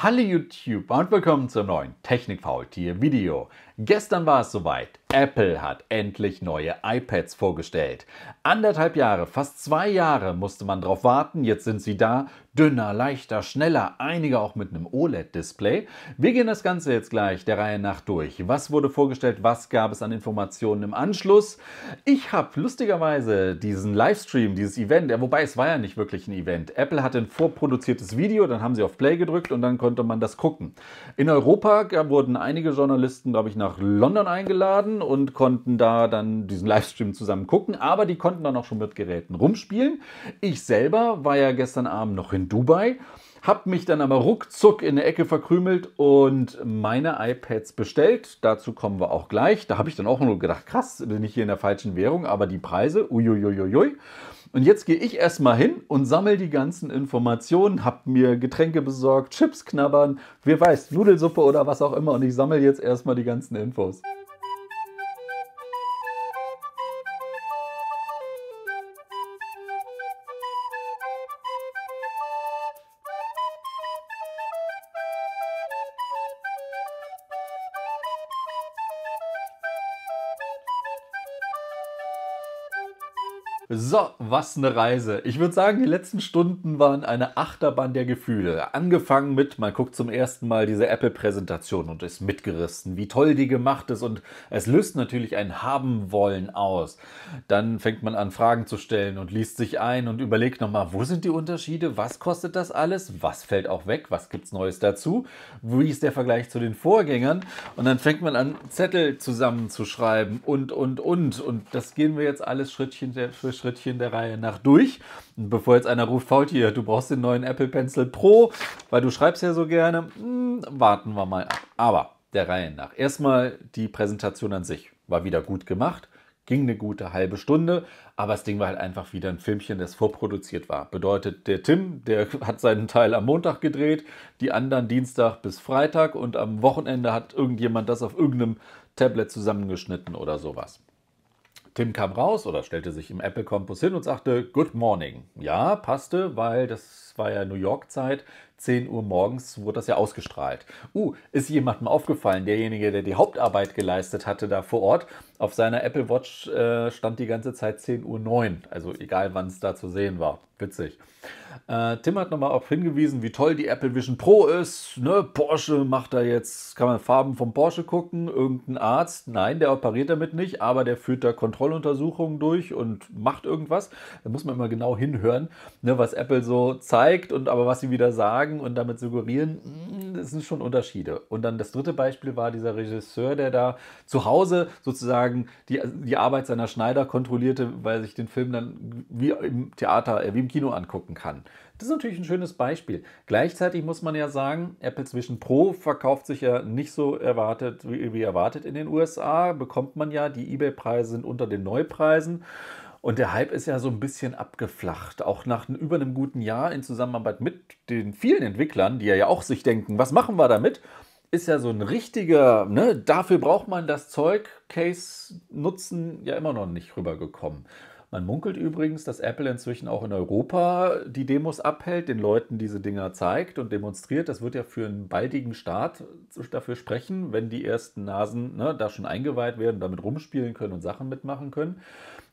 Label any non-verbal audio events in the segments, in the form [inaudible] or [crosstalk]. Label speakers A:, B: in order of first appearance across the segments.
A: Hallo YouTube und willkommen zum neuen technik faultier Video. Gestern war es soweit. Apple hat endlich neue iPads vorgestellt. Anderthalb Jahre, fast zwei Jahre musste man drauf warten, jetzt sind sie da. Dünner, leichter, schneller, einige auch mit einem OLED-Display. Wir gehen das Ganze jetzt gleich der Reihe nach durch. Was wurde vorgestellt, was gab es an Informationen im Anschluss? Ich habe lustigerweise diesen Livestream, dieses Event, wobei es war ja nicht wirklich ein Event. Apple hatte ein vorproduziertes Video, dann haben sie auf Play gedrückt und dann konnte man das gucken. In Europa äh, wurden einige Journalisten, glaube ich, nach London eingeladen und konnten da dann diesen Livestream zusammen gucken, aber die konnten dann auch schon mit Geräten rumspielen. Ich selber war ja gestern Abend noch in Dubai habe mich dann aber ruckzuck in der Ecke verkrümelt und meine iPads bestellt. Dazu kommen wir auch gleich. Da habe ich dann auch nur gedacht, krass, bin ich hier in der falschen Währung, aber die Preise, uiuiuiui. Und jetzt gehe ich erstmal hin und sammle die ganzen Informationen, habe mir Getränke besorgt, Chips knabbern, wer weiß, Nudelsuppe oder was auch immer. Und ich sammle jetzt erstmal die ganzen Infos. So, was eine Reise. Ich würde sagen, die letzten Stunden waren eine Achterbahn der Gefühle. Angefangen mit, man guckt zum ersten Mal diese Apple-Präsentation und ist mitgerissen, wie toll die gemacht ist und es löst natürlich ein Haben-Wollen aus. Dann fängt man an, Fragen zu stellen und liest sich ein und überlegt nochmal, wo sind die Unterschiede, was kostet das alles, was fällt auch weg, was gibt es Neues dazu, wie ist der Vergleich zu den Vorgängern und dann fängt man an, Zettel zusammenzuschreiben und, und, und. Und das gehen wir jetzt alles Schrittchen für Schrittchen der Reihe nach durch. Und bevor jetzt einer ruft, Faultier, du brauchst den neuen Apple Pencil Pro, weil du schreibst ja so gerne, hm, warten wir mal ab. Aber der Reihe nach. Erstmal die Präsentation an sich war wieder gut gemacht ging eine gute halbe Stunde, aber das Ding war halt einfach wieder ein Filmchen, das vorproduziert war. Bedeutet, der Tim, der [laughs] hat seinen Teil am Montag gedreht, die anderen Dienstag bis Freitag und am Wochenende hat irgendjemand das auf irgendeinem Tablet zusammengeschnitten oder sowas. Tim kam raus oder stellte sich im Apple Campus hin und sagte Good Morning. Ja, passte, weil das war ja New York Zeit. 10 Uhr morgens wurde das ja ausgestrahlt. Uh, ist jemandem aufgefallen, derjenige, der die Hauptarbeit geleistet hatte da vor Ort, auf seiner Apple Watch äh, stand die ganze Zeit 10 Uhr 9, also egal wann es da zu sehen war. Witzig. Äh, Tim hat nochmal auch hingewiesen, wie toll die Apple Vision Pro ist. Ne? Porsche macht da jetzt, kann man Farben vom Porsche gucken. Irgendein Arzt, nein, der operiert damit nicht, aber der führt da Kontrolluntersuchungen durch und macht irgendwas. Da muss man immer genau hinhören, ne? was Apple so zeigt und aber was sie wieder sagen und damit suggerieren, mh, hm, das sind schon Unterschiede. Und dann das dritte Beispiel war dieser Regisseur, der da zu Hause sozusagen die, die Arbeit seiner Schneider kontrollierte, weil sich den Film dann wie im Theater, äh, wie im Kino angucken kann. Das ist natürlich ein schönes Beispiel. Gleichzeitig muss man ja sagen, Apple Vision Pro verkauft sich ja nicht so erwartet wie erwartet in den USA. Bekommt man ja, die eBay-Preise sind unter den Neupreisen. Und der Hype ist ja so ein bisschen abgeflacht. Auch nach über einem guten Jahr in Zusammenarbeit mit den vielen Entwicklern, die ja auch sich denken, was machen wir damit? Ist ja so ein richtiger, ne, dafür braucht man das Zeug, Case-Nutzen ja immer noch nicht rübergekommen. Man munkelt übrigens, dass Apple inzwischen auch in Europa die Demos abhält, den Leuten diese Dinger zeigt und demonstriert. Das wird ja für einen baldigen Start dafür sprechen, wenn die ersten Nasen ne, da schon eingeweiht werden, damit rumspielen können und Sachen mitmachen können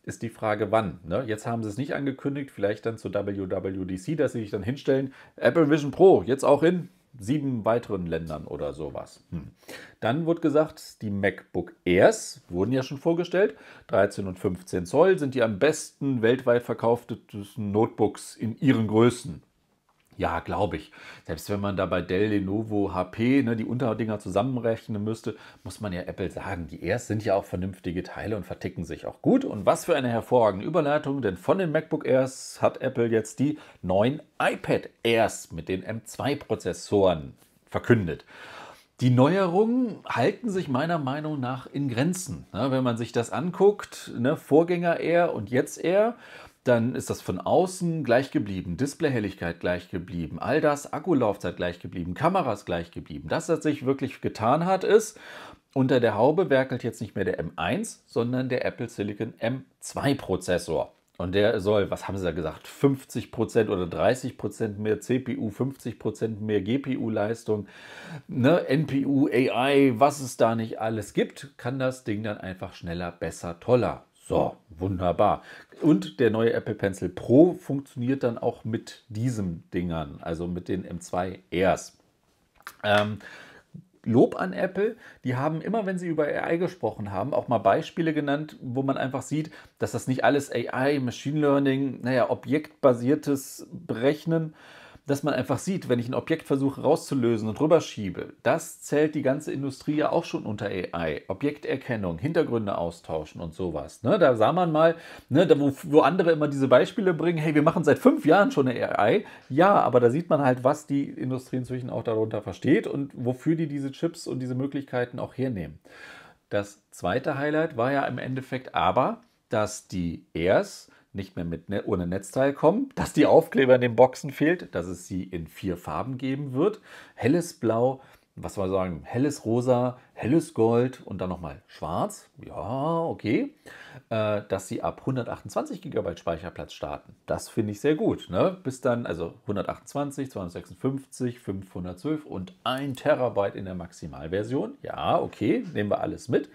A: ist die Frage, wann. Ne? Jetzt haben sie es nicht angekündigt, vielleicht dann zur WWDC, dass sie sich dann hinstellen, Apple Vision Pro, jetzt auch hin, sieben weiteren Ländern oder sowas. Hm. Dann wird gesagt, die MacBook Airs wurden ja schon vorgestellt. 13 und 15 Zoll sind die am besten weltweit verkauftesten Notebooks in ihren Größen. Ja, glaube ich. Selbst wenn man da bei Dell, Lenovo, HP ne, die Unterdinger zusammenrechnen müsste, muss man ja Apple sagen, die Airs sind ja auch vernünftige Teile und verticken sich auch gut. Und was für eine hervorragende Überleitung, denn von den MacBook Airs hat Apple jetzt die neuen iPad Airs mit den M2-Prozessoren verkündet. Die Neuerungen halten sich meiner Meinung nach in Grenzen. Ne, wenn man sich das anguckt, ne, Vorgänger Air und jetzt Air dann ist das von außen gleich geblieben, Displayhelligkeit gleich geblieben, all das, Akkulaufzeit gleich geblieben, Kameras gleich geblieben. Das, was sich wirklich getan hat, ist, unter der Haube werkelt jetzt nicht mehr der M1, sondern der Apple Silicon M2 Prozessor. Und der soll, was haben sie da gesagt, 50% oder 30% mehr CPU, 50% mehr GPU-Leistung, ne? NPU, AI, was es da nicht alles gibt, kann das Ding dann einfach schneller, besser, toller. So, wunderbar. Und der neue Apple Pencil Pro funktioniert dann auch mit diesen Dingern, also mit den M2 Airs. Ähm, Lob an Apple, die haben immer, wenn sie über AI gesprochen haben, auch mal Beispiele genannt, wo man einfach sieht, dass das nicht alles AI, Machine Learning, naja, objektbasiertes Berechnen ist dass man einfach sieht, wenn ich ein Objekt versuche rauszulösen und rüberschiebe, das zählt die ganze Industrie ja auch schon unter AI. Objekterkennung, Hintergründe austauschen und sowas. Ne, da sah man mal, ne, da, wo, wo andere immer diese Beispiele bringen, hey, wir machen seit fünf Jahren schon eine AI. Ja, aber da sieht man halt, was die Industrie inzwischen auch darunter versteht und wofür die diese Chips und diese Möglichkeiten auch hernehmen. Das zweite Highlight war ja im Endeffekt aber, dass die ERS nicht mehr mit ne ohne Netzteil kommen, dass die Aufkleber in den Boxen fehlt, dass es sie in vier Farben geben wird. Helles Blau, was soll man sagen, helles Rosa, helles Gold und dann nochmal schwarz. Ja, okay. Äh, dass sie ab 128 GB Speicherplatz starten. Das finde ich sehr gut. Ne? Bis dann, also 128, 256, 512 und 1 Terabyte in der Maximalversion. Ja, okay, nehmen wir alles mit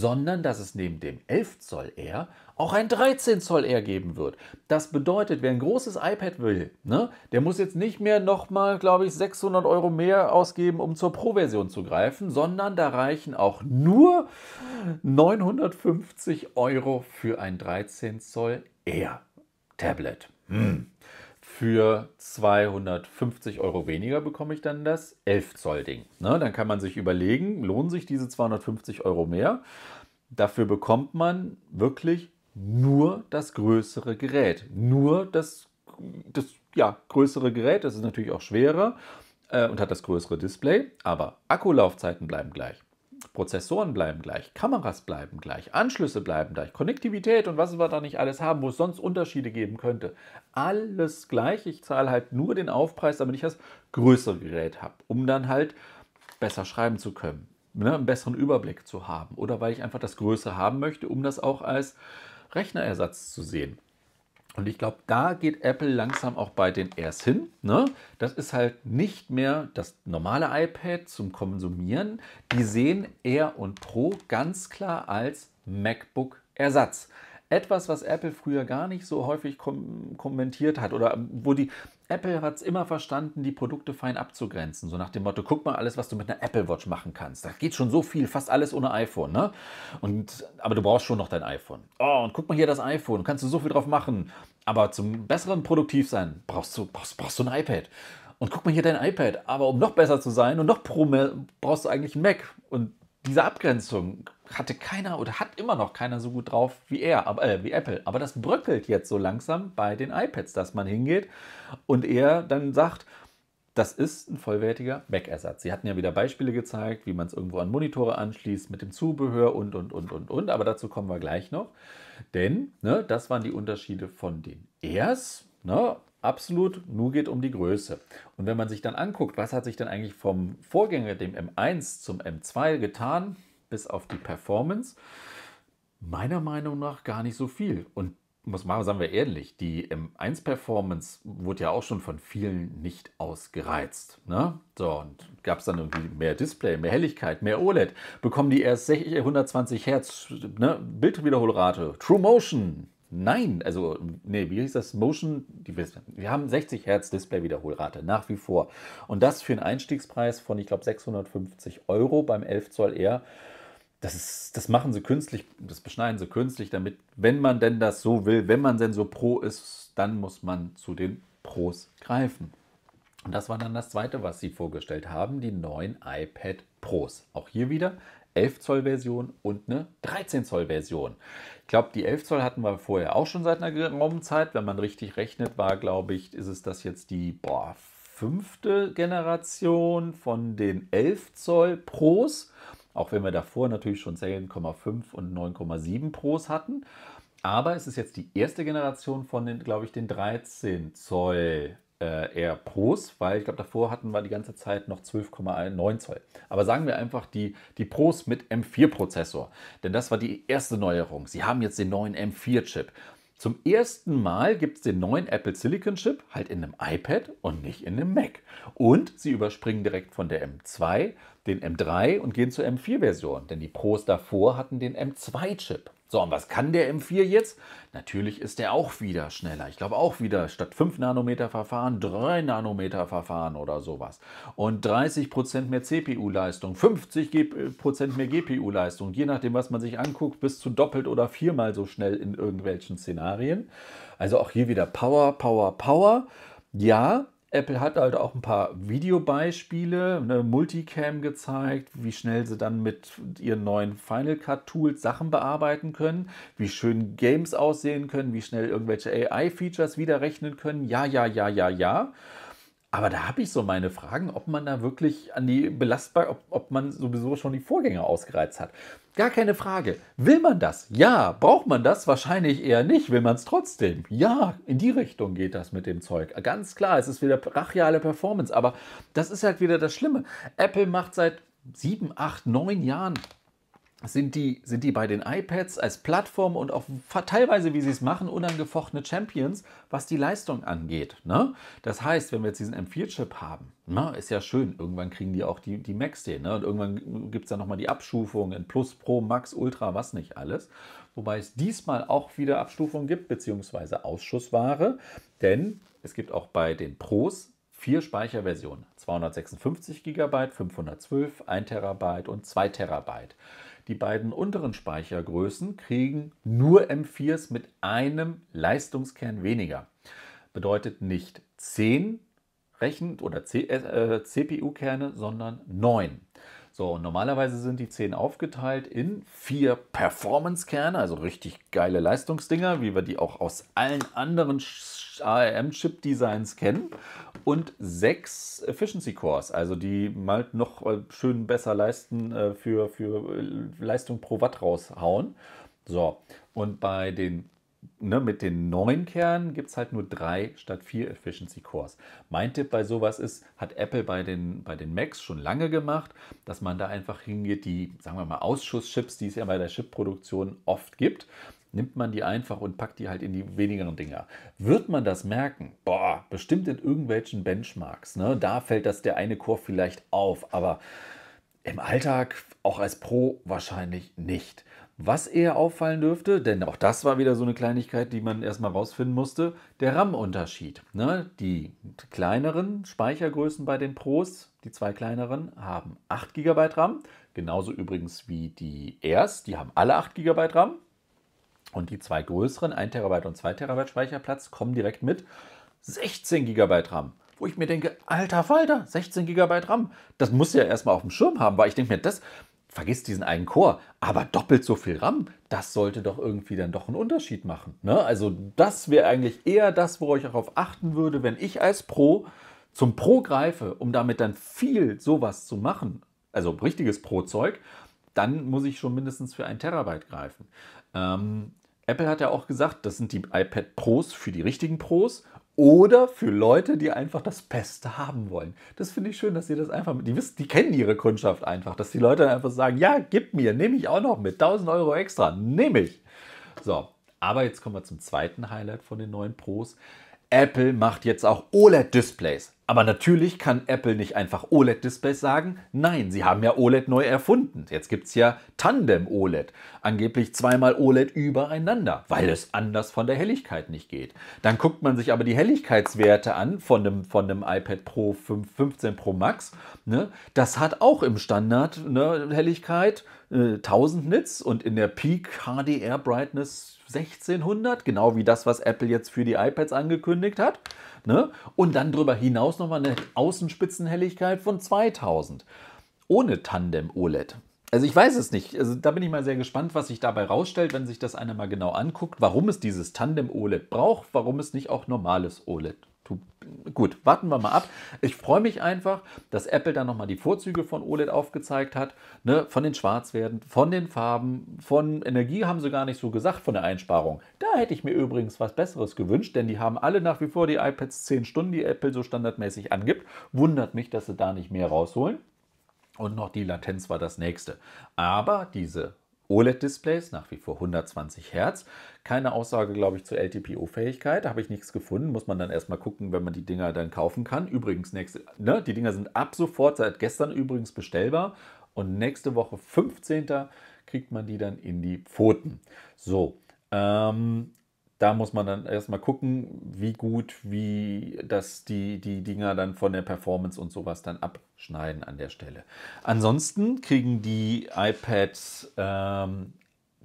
A: sondern dass es neben dem 11 Zoll R auch ein 13 Zoll R geben wird. Das bedeutet, wer ein großes iPad will, ne, der muss jetzt nicht mehr nochmal, glaube ich, 600 Euro mehr ausgeben, um zur Pro-Version zu greifen, sondern da reichen auch nur 950 Euro für ein 13 Zoll R Tablet. Hm für 250 Euro weniger bekomme ich dann das 11 Zoll Ding. Ne? Dann kann man sich überlegen, lohnen sich diese 250 Euro mehr? Dafür bekommt man wirklich nur das größere Gerät. Nur das, das ja, größere Gerät, das ist natürlich auch schwerer äh, und hat das größere Display, aber Akkulaufzeiten bleiben gleich. Prozessoren bleiben gleich, Kameras bleiben gleich, Anschlüsse bleiben gleich, Konnektivität und was wir da nicht alles haben, wo es sonst Unterschiede geben könnte. Alles gleich. Ich zahle halt nur den Aufpreis, damit ich das größere Gerät habe, um dann halt besser schreiben zu können, ne, einen besseren Überblick zu haben oder weil ich einfach das Größere haben möchte, um das auch als Rechnerersatz zu sehen. Und ich glaube, da geht Apple langsam auch bei den Airs hin. Ne? Das ist halt nicht mehr das normale iPad zum Konsumieren. Die sehen Air und Pro ganz klar als MacBook-Ersatz. Etwas, was Apple früher gar nicht so häufig kom kommentiert hat oder ähm, wo die, Apple hat es immer verstanden, die Produkte fein abzugrenzen. So nach dem Motto, guck mal alles, was du mit einer Apple Watch machen kannst. Da geht schon so viel, fast alles ohne iPhone. Ne? Und, aber du brauchst schon noch dein iPhone. Oh, und guck mal hier das iPhone, kannst du so viel drauf machen. Aber zum besseren Produktivsein brauchst du, brauchst, brauchst du ein iPad. Und guck mal hier dein iPad. Aber um noch besser zu sein und noch pro brauchst du eigentlich ein Mac. Und diese Abgrenzung hatte keiner oder hat immer noch keiner so gut drauf wie er, aber, äh, wie Apple. Aber das bröckelt jetzt so langsam bei den iPads, dass man hingeht und er dann sagt, das ist ein vollwertiger Mac-Ersatz. Sie hatten ja wieder Beispiele gezeigt, wie man es irgendwo an Monitore anschließt mit dem Zubehör und, und, und, und, und. Aber dazu kommen wir gleich noch. Denn ne, das waren die Unterschiede von den Airs. Ne? Absolut, nur geht um die Größe. Und wenn man sich dann anguckt, was hat sich denn eigentlich vom Vorgänger, dem M1 zum M2 getan? bis auf die Performance meiner Meinung nach gar nicht so viel. Und muss mal sagen wir ehrlich, die M1-Performance wurde ja auch schon von vielen nicht ausgereizt. Ne? So, und gab es dann irgendwie mehr Display, mehr Helligkeit, mehr OLED, bekommen die erst 120 Hertz, ne? Bildwiederholrate, True Motion. Nein, also, nee, wie hieß das? Motion, wir haben 60 Hertz Display-Wiederholrate, nach wie vor. Und das für einen Einstiegspreis von, ich glaube, 650 Euro beim 11 Zoll R das, ist, das machen sie künstlich, das beschneiden sie künstlich, damit, wenn man denn das so will, wenn man denn so pro ist, dann muss man zu den Pros greifen. Und das war dann das zweite, was sie vorgestellt haben, die neuen iPad Pros. Auch hier wieder 11 Zoll Version und eine 13 Zoll Version. Ich glaube, die 11 Zoll hatten wir vorher auch schon seit einer geraumen Zeit. Wenn man richtig rechnet, war, glaube ich, ist es das jetzt die boah, fünfte Generation von den 11 Zoll Pros. Auch wenn wir davor natürlich schon 10,5 und 9,7 Pros hatten. Aber es ist jetzt die erste Generation von den, glaube ich, den 13 Zoll äh, eher Pros, weil ich glaube, davor hatten wir die ganze Zeit noch 12,9 Zoll. Aber sagen wir einfach die, die Pros mit M4-Prozessor, denn das war die erste Neuerung. Sie haben jetzt den neuen M4-Chip zum ersten Mal gibt es den neuen Apple Silicon Chip halt in einem iPad und nicht in einem Mac. Und sie überspringen direkt von der M2, den M3 und gehen zur M4-Version, denn die Pros davor hatten den M2-Chip. So, und was kann der M4 jetzt? Natürlich ist der auch wieder schneller. Ich glaube auch wieder statt 5 Nanometer Verfahren 3 Nanometer Verfahren oder sowas. Und 30% mehr CPU-Leistung, 50% äh, mehr GPU-Leistung, je nachdem, was man sich anguckt, bis zu doppelt oder viermal so schnell in irgendwelchen Szenarien. Also auch hier wieder Power, Power, Power. Ja, Apple hat halt auch ein paar Videobeispiele, eine Multicam gezeigt, wie schnell sie dann mit ihren neuen Final Cut Tools Sachen bearbeiten können, wie schön Games aussehen können, wie schnell irgendwelche AI-Features wieder rechnen können. Ja, ja, ja, ja, ja. Aber da habe ich so meine Fragen, ob man da wirklich an die belastbar, ob, ob man sowieso schon die Vorgänge ausgereizt hat. Gar keine Frage. Will man das? Ja. Braucht man das? Wahrscheinlich eher nicht. Will man es trotzdem? Ja. In die Richtung geht das mit dem Zeug. Ganz klar, es ist wieder brachiale Performance. Aber das ist halt wieder das Schlimme. Apple macht seit sieben, acht, neun Jahren sind die, sind die bei den iPads als Plattform und auch teilweise, wie sie es machen, unangefochtene Champions, was die Leistung angeht. Ne? Das heißt, wenn wir jetzt diesen M4-Chip haben, ne, ist ja schön, irgendwann kriegen die auch die, die Macs den. Ne? Und irgendwann gibt es dann nochmal die Abstufung in Plus, Pro, Max, Ultra, was nicht alles. Wobei es diesmal auch wieder Abstufungen gibt, beziehungsweise Ausschussware. Denn es gibt auch bei den Pros vier Speicherversionen. 256 GB, 512, 1 TB und 2 Terabyte. Die beiden unteren Speichergrößen kriegen nur M4s mit einem Leistungskern weniger. Bedeutet nicht 10 Rechen- oder CPU-Kerne, äh, äh, sondern 9. So, normalerweise sind die 10 aufgeteilt in vier Performance-Kerne, also richtig geile Leistungsdinger, wie wir die auch aus allen anderen ARM-Chip-Designs kennen und sechs Efficiency Cores, also die mal noch äh, schön besser leisten äh, für, für äh, Leistung pro Watt raushauen. So, und bei den Ne, mit den neuen Kernen gibt es halt nur drei statt vier Efficiency Cores. Mein Tipp bei sowas ist, hat Apple bei den, bei den Macs schon lange gemacht, dass man da einfach hingeht, die, sagen wir mal, Ausschusschips, die es ja bei der Chip-Produktion oft gibt, nimmt man die einfach und packt die halt in die wenigeren Dinger. Wird man das merken? Boah, bestimmt in irgendwelchen Benchmarks. Ne? Da fällt das der eine Chor vielleicht auf, aber im Alltag auch als Pro wahrscheinlich nicht. Was eher auffallen dürfte, denn auch das war wieder so eine Kleinigkeit, die man erstmal rausfinden musste, der RAM-Unterschied. Ne? Die kleineren Speichergrößen bei den Pros, die zwei kleineren, haben 8 GB RAM. Genauso übrigens wie die Airs, die haben alle 8 GB RAM. Und die zwei größeren, 1 Terabyte und 2 Terabyte Speicherplatz, kommen direkt mit 16 GB RAM. Wo ich mir denke, alter Falter, 16 GB RAM, das muss ja erstmal auf dem Schirm haben, weil ich denke mir, das, vergiss diesen einen Chor, aber doppelt so viel RAM, das sollte doch irgendwie dann doch einen Unterschied machen. Ne? Also das wäre eigentlich eher das, worauf ich darauf achten würde, wenn ich als Pro zum Pro greife, um damit dann viel sowas zu machen, also richtiges Pro-Zeug, dann muss ich schon mindestens für ein Terabyte greifen. Ähm, Apple hat ja auch gesagt, das sind die iPad Pros für die richtigen Pros oder für Leute, die einfach das Beste haben wollen. Das finde ich schön, dass sie das einfach, mit. die wissen, die kennen ihre Kundschaft einfach, dass die Leute einfach sagen, ja, gib mir, nehme ich auch noch mit, 1000 Euro extra, nehme ich. So, aber jetzt kommen wir zum zweiten Highlight von den neuen Pros. Apple macht jetzt auch OLED-Displays. Aber natürlich kann Apple nicht einfach OLED-Displays sagen. Nein, sie haben ja OLED neu erfunden. Jetzt gibt es ja Tandem-OLED. Angeblich zweimal OLED übereinander, weil es anders von der Helligkeit nicht geht. Dann guckt man sich aber die Helligkeitswerte an von einem, von einem iPad Pro 5, 15 Pro Max. Ne? Das hat auch im Standard ne, Helligkeit äh, 1000 Nits und in der Peak HDR Brightness 1600, genau wie das, was Apple jetzt für die iPads angekündigt hat. Ne? Und dann darüber hinaus nochmal eine Außenspitzenhelligkeit von 2000. Ohne Tandem OLED. Also ich weiß es nicht. Also da bin ich mal sehr gespannt, was sich dabei rausstellt, wenn sich das einer mal genau anguckt, warum es dieses Tandem OLED braucht, warum es nicht auch normales OLED Du, gut, warten wir mal ab. Ich freue mich einfach, dass Apple dann nochmal die Vorzüge von OLED aufgezeigt hat, ne, von den Schwarzwerten, von den Farben, von Energie haben sie gar nicht so gesagt, von der Einsparung. Da hätte ich mir übrigens was Besseres gewünscht, denn die haben alle nach wie vor die iPads 10 Stunden, die Apple so standardmäßig angibt. Wundert mich, dass sie da nicht mehr rausholen. Und noch die Latenz war das nächste. Aber diese OLED-Displays, nach wie vor 120 Hertz. Keine Aussage, glaube ich, zur LTPO-Fähigkeit. Habe ich nichts gefunden. Muss man dann erstmal gucken, wenn man die Dinger dann kaufen kann. Übrigens, nächste, ne, die Dinger sind ab sofort, seit gestern übrigens bestellbar. Und nächste Woche, 15. kriegt man die dann in die Pfoten. So, ähm, da muss man dann erstmal gucken, wie gut, wie das die, die Dinger dann von der Performance und sowas dann abschneiden an der Stelle. Ansonsten kriegen die iPads, ähm,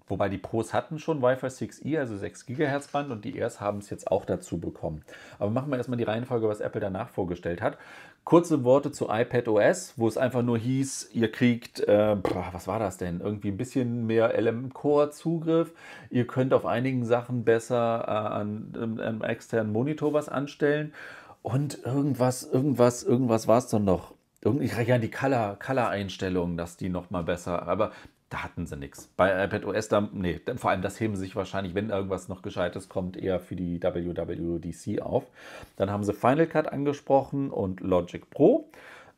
A: wobei die Pros hatten schon Wi-Fi 6E, also 6 GHz Band und die Airs haben es jetzt auch dazu bekommen. Aber machen wir erstmal die Reihenfolge, was Apple danach vorgestellt hat. Kurze Worte zu iPad OS, wo es einfach nur hieß, ihr kriegt, äh, was war das denn? Irgendwie ein bisschen mehr LM-Core-Zugriff. Ihr könnt auf einigen Sachen besser äh, an einem externen Monitor was anstellen. Und irgendwas, irgendwas, irgendwas war es dann noch. Irgendwie, ja, die Color-Einstellungen, Color dass die nochmal besser. Aber da hatten sie nichts. Bei iPad OS, da, nee, vor allem das heben sie sich wahrscheinlich, wenn irgendwas noch Gescheites kommt, eher für die WWDC auf. Dann haben sie Final Cut angesprochen und Logic Pro.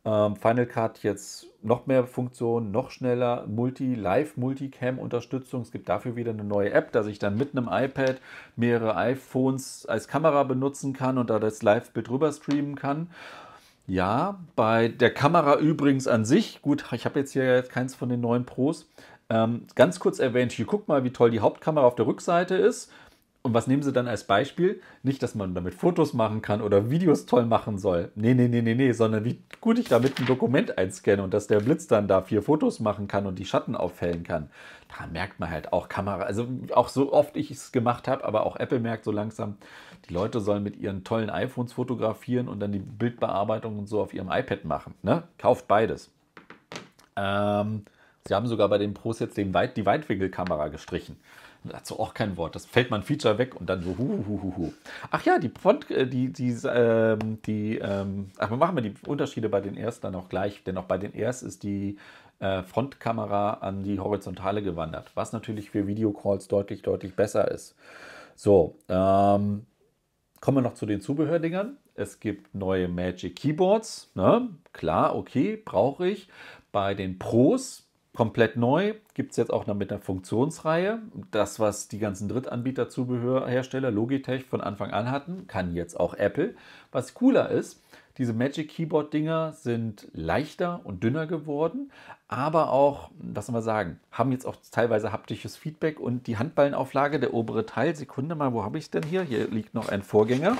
A: Ähm, Final Cut jetzt noch mehr Funktionen, noch schneller, Multi, Live Multicam Unterstützung. Es gibt dafür wieder eine neue App, dass ich dann mit einem iPad mehrere iPhones als Kamera benutzen kann und da das Live-Bild rüber streamen kann. Ja, bei der Kamera übrigens an sich, gut, ich habe jetzt hier keins von den neuen Pros, ähm, ganz kurz erwähnt, hier guck mal, wie toll die Hauptkamera auf der Rückseite ist. Und was nehmen sie dann als Beispiel? Nicht, dass man damit Fotos machen kann oder Videos toll machen soll. Nee, nee, nee, nee, nee, sondern wie gut ich damit ein Dokument einscanne und dass der Blitz dann da vier Fotos machen kann und die Schatten auffällen kann. Da merkt man halt auch Kamera, also auch so oft ich es gemacht habe, aber auch Apple merkt so langsam, die Leute sollen mit ihren tollen iPhones fotografieren und dann die Bildbearbeitung und so auf ihrem iPad machen. Ne? Kauft beides. Ähm, sie haben sogar bei den Pros jetzt den Weit die Weitwinkelkamera gestrichen dazu auch kein Wort. Das fällt mein Feature weg und dann so hu, hu, hu, hu. Ach ja, die Pod, äh, die, die, ähm, die, ähm, ach, machen wir die Unterschiede bei den Airs dann auch gleich, denn auch bei den Airs ist die äh, Frontkamera an die Horizontale gewandert, was natürlich für Videocalls deutlich, deutlich besser ist. So, ähm, kommen wir noch zu den Zubehördingern. Es gibt neue Magic Keyboards. Ne? Klar, okay, brauche ich. Bei den Pros Komplett neu gibt es jetzt auch noch mit einer Funktionsreihe. Das, was die ganzen Drittanbieter-Zubehörhersteller Logitech von Anfang an hatten, kann jetzt auch Apple. Was cooler ist, diese Magic Keyboard-Dinger sind leichter und dünner geworden, aber auch, was soll man sagen, haben jetzt auch teilweise haptisches Feedback und die Handballenauflage, der obere Teil, Sekunde mal, wo habe ich denn hier? Hier liegt noch ein Vorgänger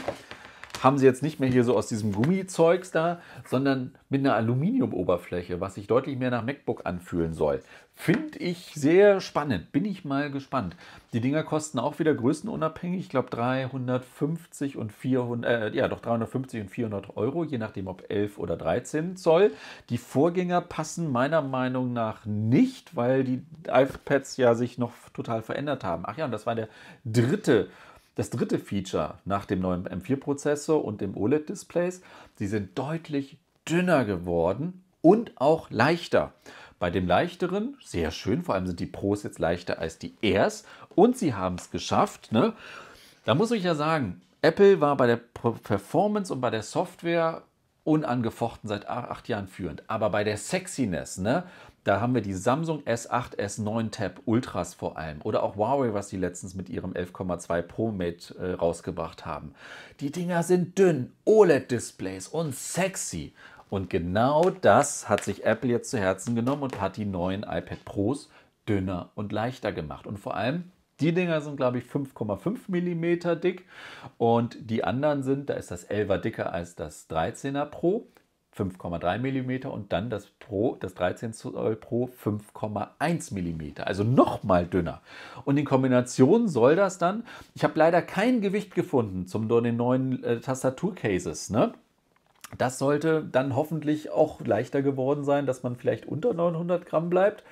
A: haben sie jetzt nicht mehr hier so aus diesem Gummizeugs da, sondern mit einer Aluminiumoberfläche, was sich deutlich mehr nach MacBook anfühlen soll. Finde ich sehr spannend. Bin ich mal gespannt. Die Dinger kosten auch wieder größenunabhängig. Ich glaube 350 und 400, äh, ja doch 350 und 400 Euro, je nachdem ob 11 oder 13 Zoll. Die Vorgänger passen meiner Meinung nach nicht, weil die iPads ja sich noch total verändert haben. Ach ja, und das war der dritte das dritte Feature nach dem neuen M4-Prozessor und dem OLED-Displays, die sind deutlich dünner geworden und auch leichter. Bei dem leichteren, sehr schön, vor allem sind die Pros jetzt leichter als die Airs und sie haben es geschafft. Ne? Da muss ich ja sagen, Apple war bei der Performance und bei der Software unangefochten seit acht Jahren führend. Aber bei der Sexiness, ne, da haben wir die Samsung S8, S9 Tab Ultras vor allem oder auch Huawei, was sie letztens mit ihrem 11,2 Pro Mate äh, rausgebracht haben. Die Dinger sind dünn, OLED-Displays und sexy. Und genau das hat sich Apple jetzt zu Herzen genommen und hat die neuen iPad Pros dünner und leichter gemacht. Und vor allem, die Dinger sind, glaube ich, 5,5 mm dick und die anderen sind, da ist das 11er dicker als das 13er Pro. 5,3 mm und dann das Pro, das 13 Zoll Pro 5,1 mm, also nochmal dünner. Und in Kombination soll das dann, ich habe leider kein Gewicht gefunden zum den neuen äh, Tastaturcases, ne? Das sollte dann hoffentlich auch leichter geworden sein, dass man vielleicht unter 900 Gramm bleibt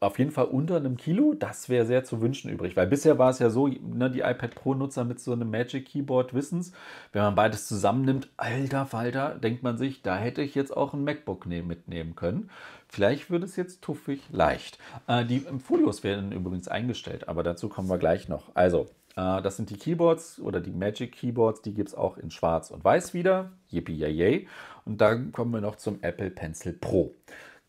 A: auf jeden Fall unter einem Kilo, das wäre sehr zu wünschen übrig, weil bisher war es ja so, ne, die iPad Pro-Nutzer mit so einem Magic Keyboard wissens, wenn man beides zusammennimmt, alter Falter, denkt man sich, da hätte ich jetzt auch ein MacBook ne mitnehmen können. Vielleicht würde es jetzt tuffig leicht. Äh, die Folios werden übrigens eingestellt, aber dazu kommen wir gleich noch. Also, äh, das sind die Keyboards oder die Magic Keyboards, die gibt es auch in schwarz und weiß wieder. Yippie, yay, yay. Und dann kommen wir noch zum Apple Pencil Pro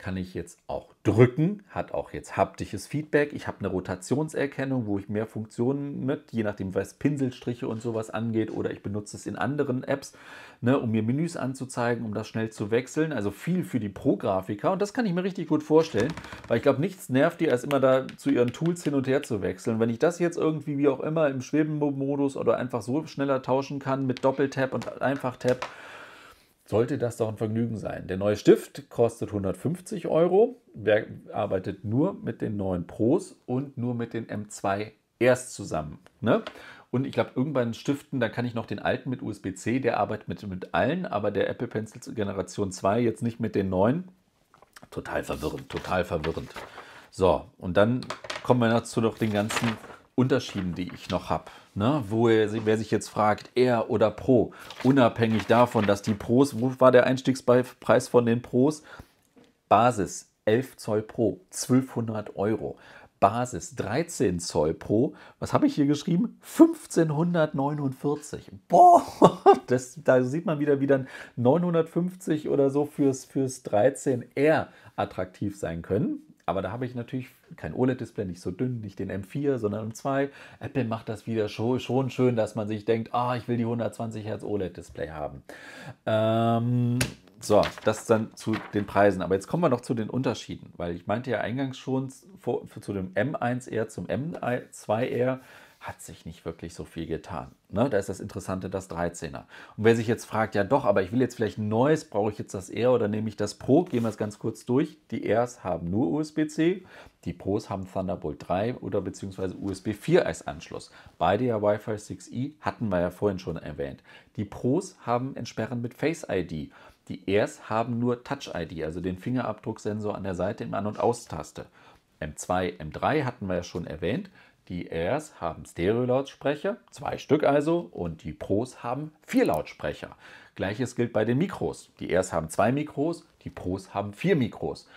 A: kann ich jetzt auch drücken, hat auch jetzt haptisches Feedback. Ich habe eine Rotationserkennung, wo ich mehr Funktionen mit, je nachdem, was Pinselstriche und sowas angeht, oder ich benutze es in anderen Apps, ne, um mir Menüs anzuzeigen, um das schnell zu wechseln. Also viel für die Pro-Grafiker und das kann ich mir richtig gut vorstellen, weil ich glaube, nichts nervt die, als immer da zu ihren Tools hin und her zu wechseln. Wenn ich das jetzt irgendwie, wie auch immer, im Schwebenmodus oder einfach so schneller tauschen kann mit Doppeltap und Einfach-Tap, sollte das doch ein Vergnügen sein. Der neue Stift kostet 150 Euro. Wer arbeitet nur mit den neuen Pros und nur mit den M2 erst zusammen. Ne? Und ich glaube, irgendwann stiften, da kann ich noch den alten mit USB-C, der arbeitet mit, mit allen, aber der Apple Pencil Generation 2 jetzt nicht mit den neuen. Total verwirrend, total verwirrend. So, und dann kommen wir dazu noch den ganzen Unterschieden, die ich noch habe. Ne? Wo wer sich jetzt fragt, er oder Pro, unabhängig davon, dass die Pros, wo war der Einstiegspreis von den Pros? Basis 11 Zoll Pro, 1200 Euro. Basis 13 Zoll Pro, was habe ich hier geschrieben? 1549. Boah, [laughs] das, da sieht man wieder, wie dann 950 oder so fürs, fürs 13R attraktiv sein können aber da habe ich natürlich kein OLED-Display, nicht so dünn, nicht den M4, sondern M2. Apple macht das wieder schon, schon schön, dass man sich denkt, ah, oh, ich will die 120 Hertz OLED-Display haben. Ähm, so, das dann zu den Preisen. Aber jetzt kommen wir noch zu den Unterschieden, weil ich meinte ja eingangs schon zu dem M1R zum M2R hat sich nicht wirklich so viel getan. Ne? Da ist das Interessante das 13er. Und wer sich jetzt fragt, ja doch, aber ich will jetzt vielleicht ein neues, brauche ich jetzt das R oder nehme ich das Pro? Gehen wir es ganz kurz durch. Die Rs haben nur USB-C, die Pros haben Thunderbolt 3 oder beziehungsweise USB 4 als Anschluss. Beide ja Wi-Fi 6E hatten wir ja vorhin schon erwähnt. Die Pros haben Entsperren mit Face ID. Die Rs haben nur Touch ID, also den Fingerabdrucksensor an der Seite im An- und Austaste. M2, M3 hatten wir ja schon erwähnt. Die Airs haben Stereo-Lautsprecher, zwei Stück also, und die Pros haben vier Lautsprecher. Gleiches gilt bei den Mikros. Die Airs haben zwei Mikros, die Pros haben vier Mikros.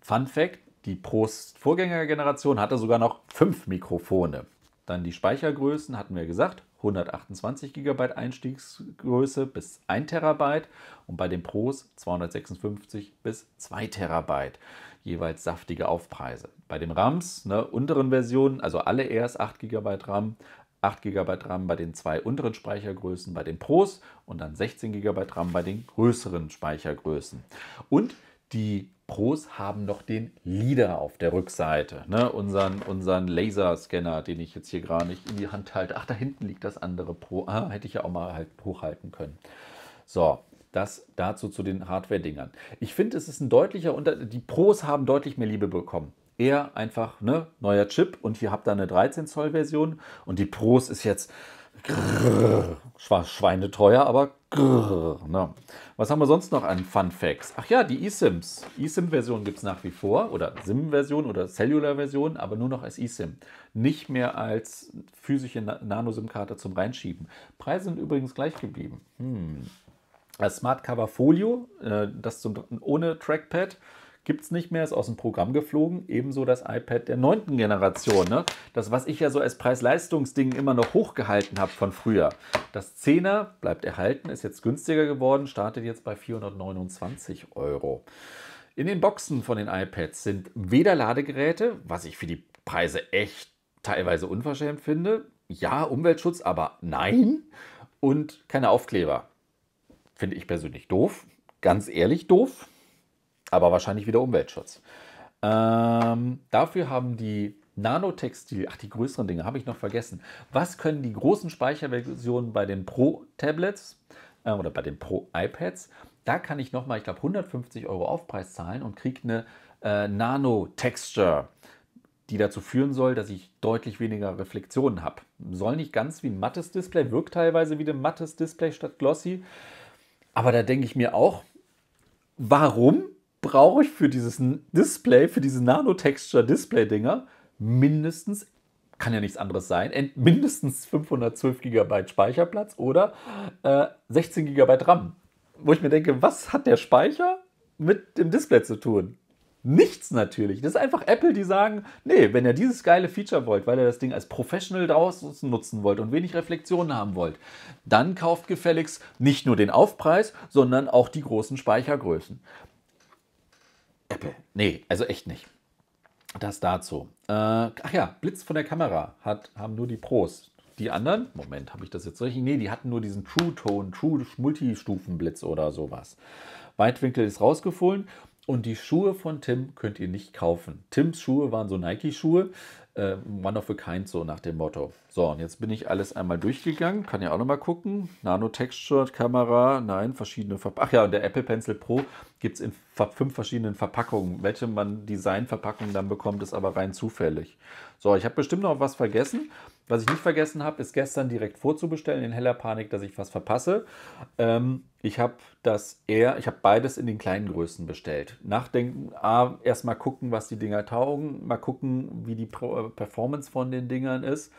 A: Fun Fact: Die Pros Vorgängergeneration hatte sogar noch fünf Mikrofone. Dann die Speichergrößen hatten wir gesagt: 128 GB Einstiegsgröße bis 1 TB und bei den Pros 256 bis 2 TB jeweils saftige Aufpreise. Bei den RAMs, ne, unteren Versionen, also alle erst 8 GB RAM, 8 GB RAM bei den zwei unteren Speichergrößen, bei den Pros und dann 16 GB RAM bei den größeren Speichergrößen. Und die Pros haben noch den LIDAR auf der Rückseite, ne? unseren, unseren Laserscanner, den ich jetzt hier gerade nicht in die Hand halte. Ach, da hinten liegt das andere Pro. Ah, hätte ich ja auch mal halt hochhalten können. So, das dazu zu den Hardware-Dingern. Ich finde, es ist ein deutlicher Unterschied. Die Pros haben deutlich mehr Liebe bekommen. Eher einfach, ne, neuer Chip und ihr habt da eine 13-Zoll-Version und die Pros ist jetzt schweineteuer, aber grrr, ne. Was haben wir sonst noch an Fun Facts? Ach ja, die eSIMs. eSIM-Version gibt es nach wie vor oder SIM-Version oder Cellular-Version, aber nur noch als eSIM. Nicht mehr als physische Nano-SIM-Karte zum Reinschieben. Preise sind übrigens gleich geblieben. Hm. Das Cover Folio, äh, das zum, ohne Trackpad, gibt es nicht mehr, ist aus dem Programm geflogen. Ebenso das iPad der neunten Generation. Ne? Das, was ich ja so als Preis-Leistungs-Ding immer noch hochgehalten habe von früher. Das 10er bleibt erhalten, ist jetzt günstiger geworden, startet jetzt bei 429 Euro. In den Boxen von den iPads sind weder Ladegeräte, was ich für die Preise echt teilweise unverschämt finde. Ja, Umweltschutz, aber nein. Und keine Aufkleber. Finde ich persönlich doof. Ganz ehrlich doof. Aber wahrscheinlich wieder Umweltschutz. Ähm, dafür haben die Nanotextil, ach die größeren Dinge habe ich noch vergessen. Was können die großen Speicherversionen bei den Pro-Tablets äh, oder bei den Pro-iPads? Da kann ich nochmal, ich glaube, 150 Euro Aufpreis zahlen und kriege eine äh, Nano-Texture, die dazu führen soll, dass ich deutlich weniger Reflexionen habe. Soll nicht ganz wie ein mattes Display, wirkt teilweise wie ein mattes Display statt Glossy. Aber da denke ich mir auch, warum brauche ich für dieses Display, für diese Nanotexture-Display-Dinger mindestens, kann ja nichts anderes sein, mindestens 512 GB Speicherplatz oder äh, 16 GB RAM. Wo ich mir denke, was hat der Speicher mit dem Display zu tun? Nichts natürlich. Das ist einfach Apple, die sagen, nee, wenn ihr dieses geile Feature wollt, weil ihr das Ding als Professional draußen nutzen wollt und wenig Reflexionen haben wollt, dann kauft gefälligst nicht nur den Aufpreis, sondern auch die großen Speichergrößen. Apple, nee, also echt nicht. Das dazu. Äh, ach ja, Blitz von der Kamera hat, haben nur die Pros. Die anderen, Moment, habe ich das jetzt richtig? Nee, die hatten nur diesen True Tone, True Multistufenblitz oder sowas. Weitwinkel ist rausgefallen. Und die Schuhe von Tim könnt ihr nicht kaufen. Tims Schuhe waren so Nike-Schuhe, äh, one of a kind, so nach dem Motto. So, und jetzt bin ich alles einmal durchgegangen, kann ja auch nochmal gucken. Nano-Texture, Kamera, nein, verschiedene Verpackungen. Ach ja, und der Apple Pencil Pro gibt es in fünf verschiedenen Verpackungen. Welche man Designverpackung dann bekommt, ist aber rein zufällig. So, ich habe bestimmt noch was vergessen. Was ich nicht vergessen habe, ist gestern direkt vorzubestellen in heller Panik, dass ich was verpasse. Ähm, ich habe das eher, ich habe beides in den kleinen Größen bestellt. Nachdenken, ah, erst gucken, was die Dinger taugen, mal gucken, wie die äh, Performance von den Dingern ist.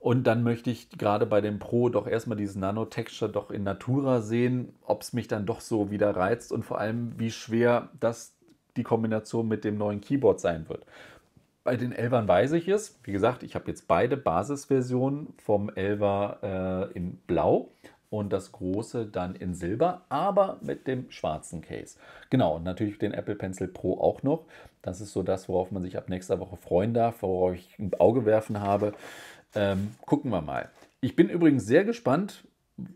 A: Und dann möchte ich gerade bei dem Pro doch erstmal diesen Nanotexture doch in Natura sehen, ob es mich dann doch so wieder reizt und vor allem, wie schwer das die Kombination mit dem neuen Keyboard sein wird. Bei den Elvern weiß ich es. Wie gesagt, ich habe jetzt beide Basisversionen vom Elver äh, in Blau und das große dann in Silber, aber mit dem schwarzen Case. Genau, und natürlich den Apple Pencil Pro auch noch. Das ist so das, worauf man sich ab nächster Woche freuen darf, worauf ich ein Auge werfen habe. Ähm, gucken wir mal. Ich bin übrigens sehr gespannt,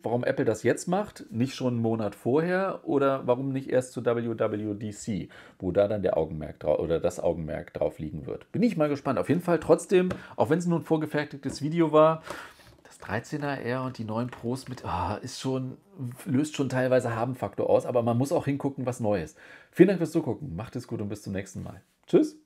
A: warum Apple das jetzt macht, nicht schon einen Monat vorher oder warum nicht erst zu WWDC, wo da dann der Augenmerk drauf oder das Augenmerk drauf liegen wird. Bin ich mal gespannt. Auf jeden Fall trotzdem, auch wenn es nur ein vorgefertigtes Video war, das 13er R und die neuen Pros mit ah, ist schon löst schon teilweise Habenfaktor aus, aber man muss auch hingucken, was Neues. Vielen Dank fürs Zugucken. Macht es gut und bis zum nächsten Mal. Tschüss.